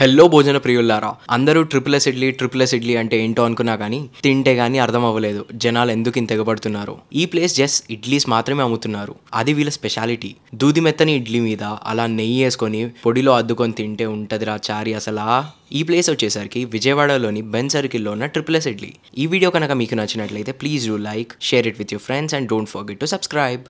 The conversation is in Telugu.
హెల్లో భోజన ప్రియుల్లారా అందరూ ఎస్ ఇడ్లీ ఎస్ ఇడ్లీ అంటే ఏంటో అనుకున్నా కానీ తింటే కానీ అర్థం అవ్వలేదు జనాలు ఎందుకు ఇంత ఎగబడుతున్నారు ఈ ప్లేస్ జస్ట్ ఇడ్లీస్ మాత్రమే అమ్ముతున్నారు అది వీళ్ళ స్పెషాలిటీ దూది మెత్తని ఇడ్లీ మీద అలా నెయ్యి వేసుకొని పొడిలో అద్దుకొని తింటే ఉంటదిరా చారి అసలా ఈ ప్లేస్ వచ్చేసరికి విజయవాడలోని బెన్ సర్కిల్లో ఉన్న ఎస్ ఇడ్లీ ఈ వీడియో కనుక మీకు నచ్చినట్లయితే please do like share it with your friends and don't forget to subscribe